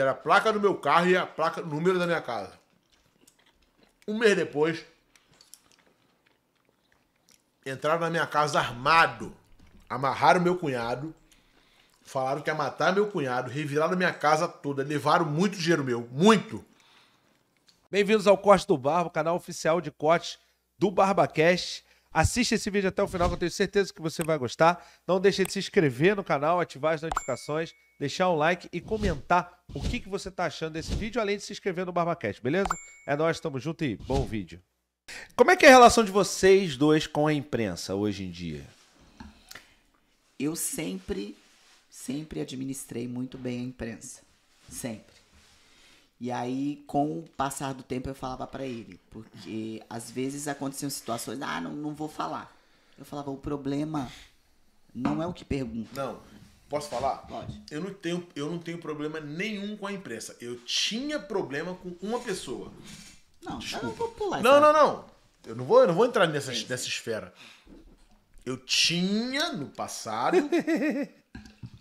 era a placa do meu carro e a placa, o número da minha casa. Um mês depois, entraram na minha casa armado. Amarraram meu cunhado. Falaram que ia matar meu cunhado. Reviraram minha casa toda. Levaram muito dinheiro meu. Muito. Bem-vindos ao Corte do Barba, canal oficial de cortes do BarbaCast. Assista esse vídeo até o final, que eu tenho certeza que você vai gostar. Não deixe de se inscrever no canal, ativar as notificações deixar o like e comentar o que, que você tá achando desse vídeo, além de se inscrever no Barbacast, beleza? É nóis, tamo junto e bom vídeo. Como é que é a relação de vocês dois com a imprensa hoje em dia? Eu sempre, sempre administrei muito bem a imprensa. Sempre. E aí, com o passar do tempo, eu falava para ele. Porque às vezes aconteciam situações, ah, não, não vou falar. Eu falava, o problema não é o que pergunta. Não. Posso falar? Pode. Eu não, tenho, eu não tenho problema nenhum com a imprensa. Eu tinha problema com uma pessoa. Não, tá, Desculpa. eu não vou pular. Não, não, não. Eu não vou, eu não vou entrar nessa, nessa esfera. Eu tinha no passado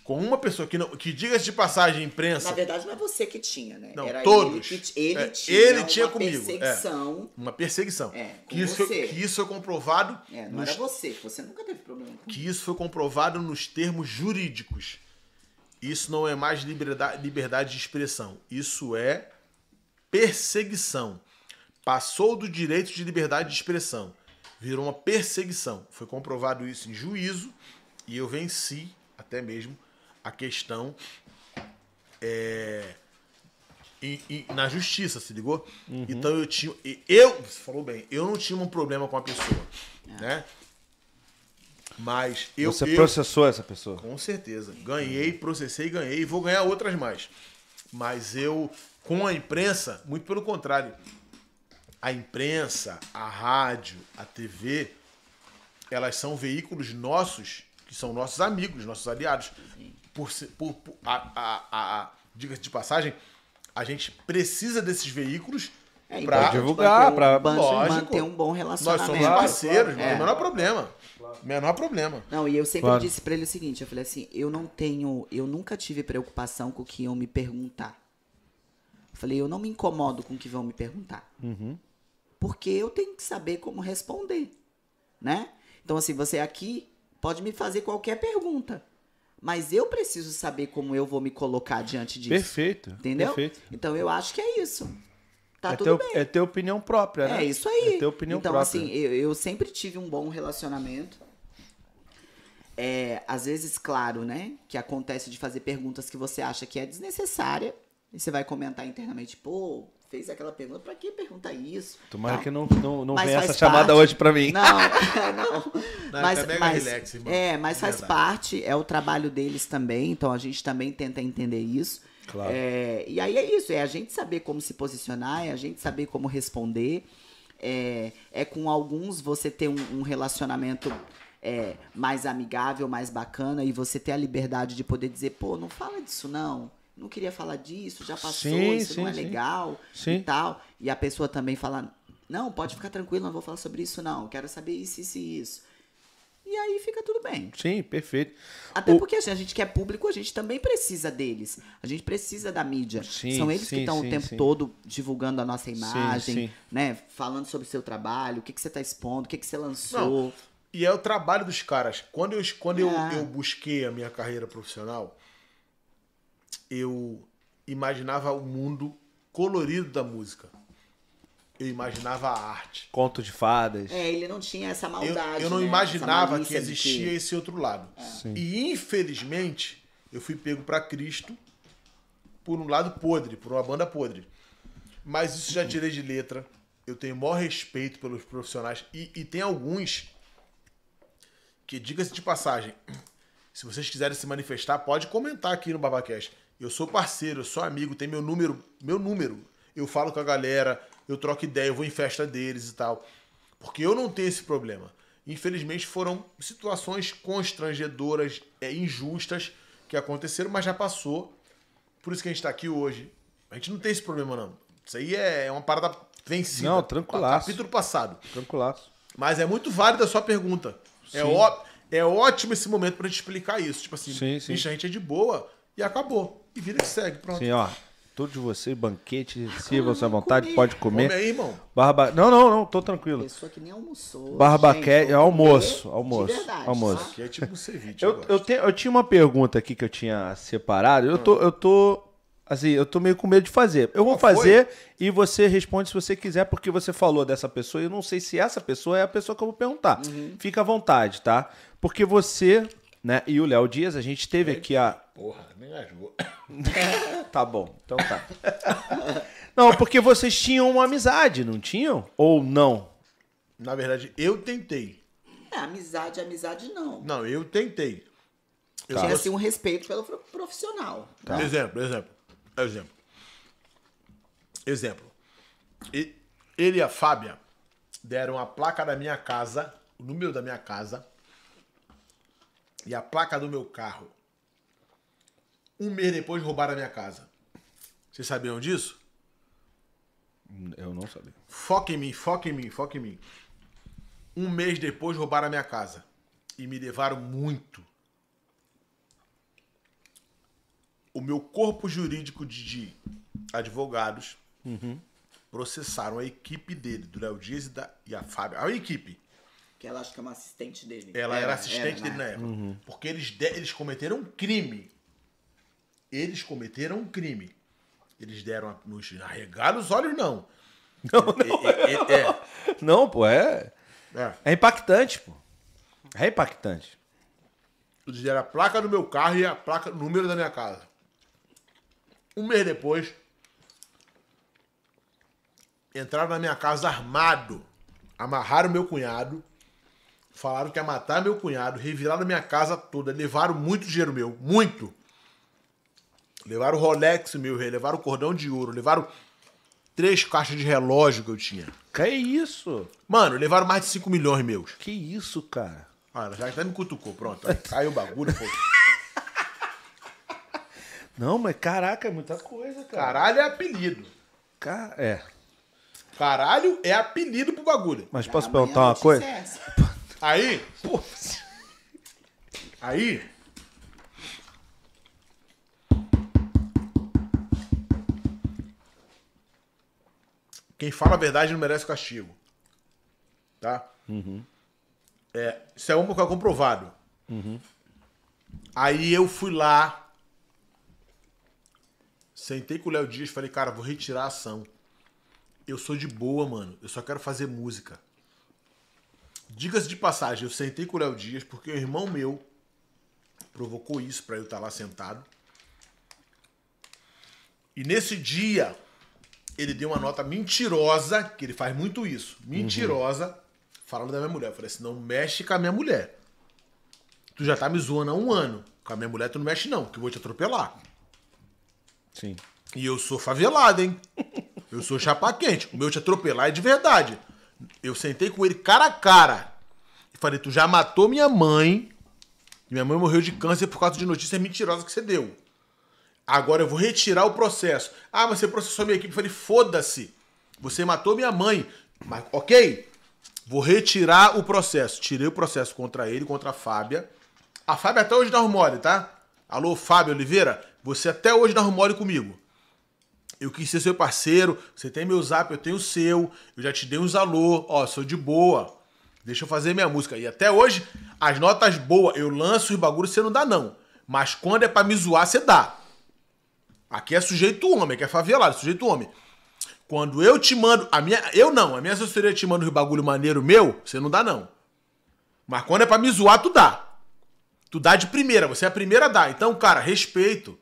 com uma pessoa que não que diga-se de passagem imprensa na verdade não é você que tinha né não Era todos ele, que, ele é, tinha ele tinha uma comigo é. perseguição é, uma perseguição é, que isso você. que isso foi é comprovado é, não nos, era você você nunca teve problema com que isso foi comprovado nos termos jurídicos isso não é mais liberdade, liberdade de expressão isso é perseguição passou do direito de liberdade de expressão virou uma perseguição foi comprovado isso em juízo e eu venci até mesmo a questão é, na justiça, se ligou? Uhum. Então eu tinha. Eu, você falou bem, eu não tinha um problema com a pessoa, é. né? Mas eu. Você eu, processou essa pessoa? Com certeza. Ganhei, processei, ganhei e vou ganhar outras mais. Mas eu, com a imprensa, muito pelo contrário. A imprensa, a rádio, a TV, elas são veículos nossos, que são nossos amigos, nossos aliados. Sim por, por, por a, a, a diga-se de passagem, a gente precisa desses veículos é, para divulgar, para manter um bom relacionamento. Nós somos parceiros, é claro, é. menor problema. Menor problema. Não, e eu sempre claro. disse para ele o seguinte, eu falei assim, eu não tenho, eu nunca tive preocupação com o que iam me perguntar. Eu falei, eu não me incomodo com o que vão me perguntar. Uhum. Porque eu tenho que saber como responder, né? Então assim, você aqui pode me fazer qualquer pergunta. Mas eu preciso saber como eu vou me colocar diante disso. Perfeito. Entendeu? Perfeito. Então eu acho que é isso. Tá é tudo teu, bem. É ter opinião própria, né? É isso aí. É ter opinião então, própria. Então, assim, eu, eu, sempre tive um bom relacionamento. É, às vezes, claro, né? Que acontece de fazer perguntas que você acha que é desnecessária. E você vai comentar internamente, pô, fez aquela pergunta, para que perguntar isso? Tomara não. que não, não, não venha essa chamada hoje para mim. Não, não. não mas, tá mas, relax, irmão. É, mas faz Verdade. parte, é o trabalho deles também, então a gente também tenta entender isso. Claro. É, e aí é isso, é a gente saber como se posicionar, é a gente saber como responder. É, é com alguns você ter um, um relacionamento é, mais amigável, mais bacana, e você ter a liberdade de poder dizer, pô, não fala disso não não queria falar disso, já passou, sim, isso sim, não é sim. legal e tal. E a pessoa também falar, não, pode ficar tranquilo, não vou falar sobre isso, não. Quero saber isso, isso e isso. E aí fica tudo bem. Sim, perfeito. Até o... porque assim, a gente que é público, a gente também precisa deles. A gente precisa da mídia. Sim, São eles sim, que estão o tempo sim. todo divulgando a nossa imagem, né? Falando sobre o seu trabalho, o que, que você está expondo, o que, que você lançou. Não. E é o trabalho dos caras. Quando eu, quando é. eu, ah. eu busquei a minha carreira profissional, eu imaginava o mundo colorido da música. Eu imaginava a arte. Conto de fadas. É, ele não tinha essa maldade. Eu, eu não né? imaginava que existia que... esse outro lado. É. E infelizmente, eu fui pego para Cristo por um lado podre, por uma banda podre. Mas isso já tirei de letra. Eu tenho o maior respeito pelos profissionais. E, e tem alguns que, diga-se de passagem, se vocês quiserem se manifestar, pode comentar aqui no Babacast. Eu sou parceiro, eu sou amigo, tem meu número, meu número. Eu falo com a galera, eu troco ideia, eu vou em festa deles e tal. Porque eu não tenho esse problema. Infelizmente foram situações constrangedoras, é, injustas que aconteceram, mas já passou. Por isso que a gente está aqui hoje. A gente não tem esse problema, não. Isso aí é, é uma parada vencida. Não, tranquilaço. Capítulo passado. Tranquilaço. Mas é muito válida a sua pergunta. É sim. É, ó, é ótimo esse momento para te explicar isso. Tipo assim, sim, sim. a gente é de boa. E acabou. E vira que segue, pronto. Sim, ó. Todo de você, banquete, ah, sirva à sua vontade, comi. pode comer. Come aí, irmão. Barba... Não, não, não, tô tranquilo. Pessoa que nem almoçou. Barbaquete, é almoço, almoço. Verdade, almoço. Aqui é tipo um ceviche. Eu, eu, eu, te, eu, tinha uma pergunta aqui que eu tinha separado. Eu tô, ah. eu tô, assim, eu tô meio com medo de fazer. Eu vou ah, fazer e você responde se você quiser, porque você falou dessa pessoa e eu não sei se essa pessoa é a pessoa que eu vou perguntar. Uhum. Fica à vontade, tá? Porque você né? E o Léo Dias, a gente teve aqui a. Porra, me engasgou. tá bom, então tá. Não, porque vocês tinham uma amizade, não tinham? Ou não? Na verdade, eu tentei. É, amizade, amizade não. Não, eu tentei. Eu tá. Tinha assim um respeito pelo profissional. Tá. Exemplo, exemplo. Exemplo. Exemplo. E- Ele e a Fábia deram a placa da minha casa, o número da minha casa, e a placa do meu carro. Um mês depois roubaram a minha casa. Vocês sabiam disso? Eu não sabia. Foca em mim, foca em mim, foca em mim. Um mês depois roubaram a minha casa. E me levaram muito. O meu corpo jurídico de advogados uhum. processaram a equipe dele, do Léo Dias e, da, e a Fábio. A equipe que ela acha que é uma assistente dele. Ela era, era assistente era, dele na né? época. Uhum. Porque eles, de, eles cometeram um crime. Eles cometeram um crime. Eles deram a, nos arregaram os olhos, não. Não, não. É, é, é, não, pô, é. é. É impactante, pô. É impactante. Eles deram a placa do meu carro e a placa, o número da minha casa. Um mês depois, entraram na minha casa armado. Amarraram meu cunhado Falaram que ia matar meu cunhado, reviraram minha casa toda, levaram muito dinheiro meu, muito. Levaram o Rolex meu, levaram o cordão de ouro, levaram três caixas de relógio que eu tinha. Que isso? Mano, levaram mais de 5 milhões meus. Que isso, cara? Mano, já até me cutucou, pronto. Aí, caiu o bagulho, pô. Não, mas caraca, é muita coisa, cara. Caralho é apelido. Car... É. Caralho é apelido pro bagulho. Mas posso perguntar uma coisa? Aí. Pô. Aí. Quem fala a verdade não merece castigo. Tá? Uhum. É, isso é um pouco comprovado. Uhum. Aí eu fui lá. Sentei com o Léo Dias e falei, cara, vou retirar a ação. Eu sou de boa, mano. Eu só quero fazer música. Diga-se de passagem, eu sentei com o Léo Dias porque o irmão meu provocou isso para eu estar tá lá sentado. E nesse dia, ele deu uma nota mentirosa, que ele faz muito isso, mentirosa, uhum. falando da minha mulher. Eu falei assim: não mexe com a minha mulher. Tu já tá me zoando há um ano. Com a minha mulher tu não mexe, não, que eu vou te atropelar. Sim. E eu sou favelado, hein? Eu sou chapa quente. O meu te atropelar é de verdade. Eu sentei com ele cara a cara e falei: Tu já matou minha mãe. E minha mãe morreu de câncer por causa de notícia mentirosa que você deu. Agora eu vou retirar o processo. Ah, mas você processou minha equipe. Eu falei: Foda-se. Você matou minha mãe. Mas, ok. Vou retirar o processo. Tirei o processo contra ele, contra a Fábia. A Fábia até hoje dá rumore, tá? Alô, Fábio Oliveira, você até hoje dá rumore comigo eu quis ser seu parceiro, você tem meu zap, eu tenho o seu, eu já te dei uns alô, ó, sou de boa, deixa eu fazer minha música. E até hoje, as notas boas, eu lanço os bagulhos, você não dá não. Mas quando é pra me zoar, você dá. Aqui é sujeito homem, aqui é favelado, sujeito homem. Quando eu te mando, a minha, eu não, a minha assessoria te manda os bagulho maneiro meu, você não dá não. Mas quando é pra me zoar, tu dá. Tu dá de primeira, você é a primeira a dar. Então, cara, respeito.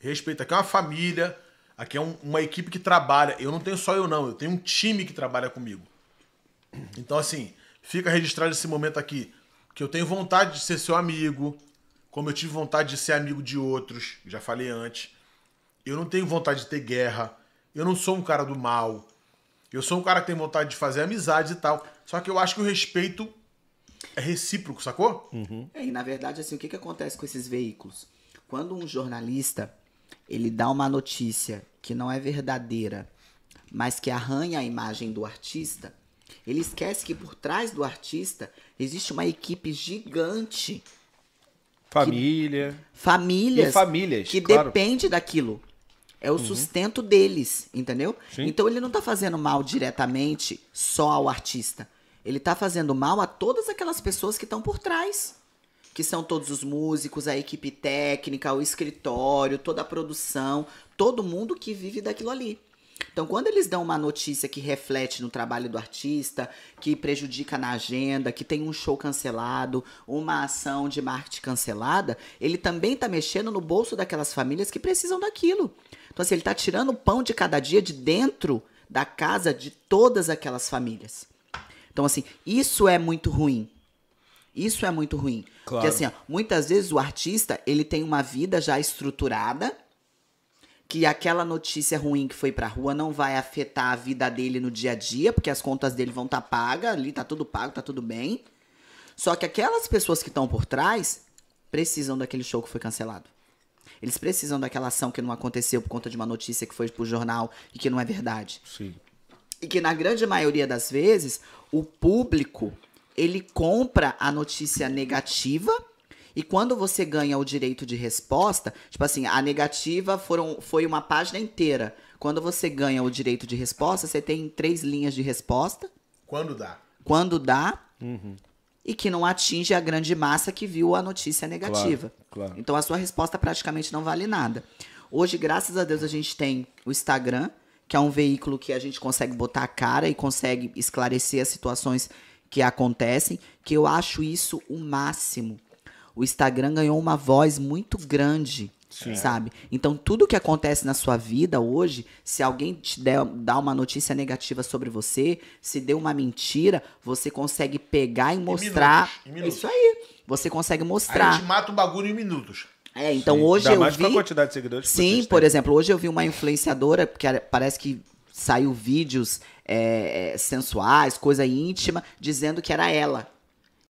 Respeito aqui é uma família, Aqui é um, uma equipe que trabalha. Eu não tenho só eu, não. Eu tenho um time que trabalha comigo. Então, assim, fica registrado esse momento aqui. Que eu tenho vontade de ser seu amigo. Como eu tive vontade de ser amigo de outros. Já falei antes. Eu não tenho vontade de ter guerra. Eu não sou um cara do mal. Eu sou um cara que tem vontade de fazer amizades e tal. Só que eu acho que o respeito é recíproco, sacou? Uhum. É, e na verdade, assim, o que, que acontece com esses veículos? Quando um jornalista ele dá uma notícia que não é verdadeira, mas que arranha a imagem do artista, ele esquece que por trás do artista existe uma equipe gigante. Família. Que, famílias. E famílias. Que claro. depende daquilo. É o uhum. sustento deles, entendeu? Sim. Então ele não está fazendo mal diretamente só ao artista. Ele está fazendo mal a todas aquelas pessoas que estão por trás que são todos os músicos, a equipe técnica, o escritório, toda a produção, todo mundo que vive daquilo ali. Então, quando eles dão uma notícia que reflete no trabalho do artista, que prejudica na agenda, que tem um show cancelado, uma ação de marketing cancelada, ele também está mexendo no bolso daquelas famílias que precisam daquilo. Então, assim, ele está tirando o pão de cada dia de dentro da casa de todas aquelas famílias. Então, assim, isso é muito ruim. Isso é muito ruim. Claro. Porque assim, ó, muitas vezes o artista, ele tem uma vida já estruturada, que aquela notícia ruim que foi pra rua não vai afetar a vida dele no dia a dia, porque as contas dele vão estar tá pagas, ali tá tudo pago, tá tudo bem. Só que aquelas pessoas que estão por trás precisam daquele show que foi cancelado. Eles precisam daquela ação que não aconteceu por conta de uma notícia que foi pro jornal e que não é verdade. Sim. E que na grande maioria das vezes, o público ele compra a notícia negativa. E quando você ganha o direito de resposta, tipo assim, a negativa foram, foi uma página inteira. Quando você ganha o direito de resposta, você tem três linhas de resposta. Quando dá. Quando dá. Uhum. E que não atinge a grande massa que viu a notícia negativa. Claro, claro. Então a sua resposta praticamente não vale nada. Hoje, graças a Deus, a gente tem o Instagram, que é um veículo que a gente consegue botar a cara e consegue esclarecer as situações que acontecem, que eu acho isso o máximo. O Instagram ganhou uma voz muito grande, Sim. sabe? Então, tudo que acontece na sua vida hoje, se alguém te der, dá uma notícia negativa sobre você, se deu uma mentira, você consegue pegar e mostrar. Em minutos, em minutos. Isso aí. Você consegue mostrar. A gente mata o bagulho em minutos. É, então Sim. hoje Dá eu mais vi. quantidade de seguidores. Sim, por exemplo, hoje eu vi uma influenciadora que parece que saiu vídeos é, sensuais, coisa íntima, dizendo que era ela